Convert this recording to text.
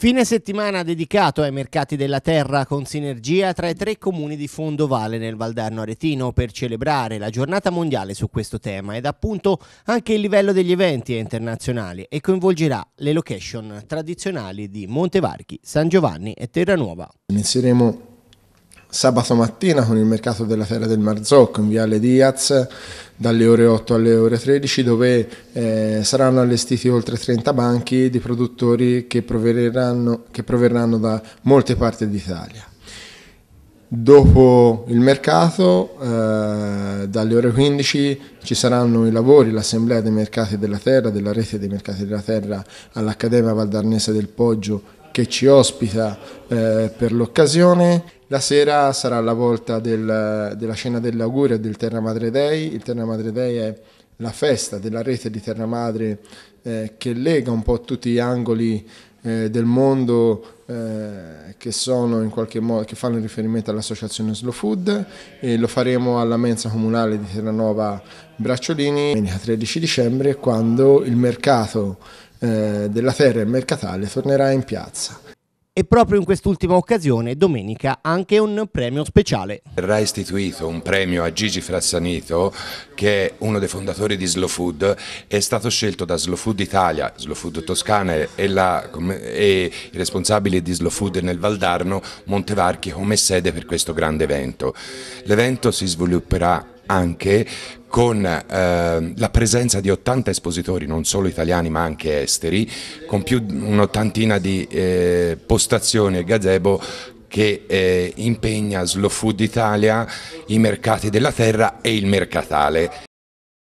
Fine settimana dedicato ai mercati della terra con sinergia tra i tre comuni di Fondovale nel Valdarno Aretino per celebrare la giornata mondiale su questo tema ed appunto anche il livello degli eventi è internazionale e coinvolgerà le location tradizionali di Montevarchi, San Giovanni e Terranuova. Inizieremo sabato mattina con il mercato della Terra del Marzocco in Viale Diaz dalle ore 8 alle ore 13 dove eh, saranno allestiti oltre 30 banchi di produttori che proverranno, che proverranno da molte parti d'Italia. Dopo il mercato, eh, dalle ore 15 ci saranno i lavori, l'Assemblea dei Mercati della Terra, della Rete dei Mercati della Terra all'Accademia Valdarnese del Poggio che ci ospita eh, per l'occasione. La sera sarà la volta del, della cena dell'augurio del Terra Madre Day. Il Terra Madre Day è la festa della rete di Terra Madre eh, che lega un po' tutti gli angoli eh, del mondo eh, che, modo, che fanno riferimento all'associazione Slow Food e lo faremo alla mensa comunale di Terranova Bracciolini domenica 13 dicembre quando il mercato eh, della terra e mercatale tornerà in piazza. E proprio in quest'ultima occasione, domenica, anche un premio speciale. Verrà istituito un premio a Gigi Frassanito, che è uno dei fondatori di Slow Food, è stato scelto da Slow Food Italia, Slow Food Toscana e, la, e i responsabili di Slow Food nel Valdarno, Montevarchi, come sede per questo grande evento. L'evento si svilupperà anche con eh, la presenza di 80 espositori, non solo italiani ma anche esteri, con più di un'ottantina di eh, postazioni e gazebo che eh, impegna Slow Food Italia, i mercati della terra e il mercatale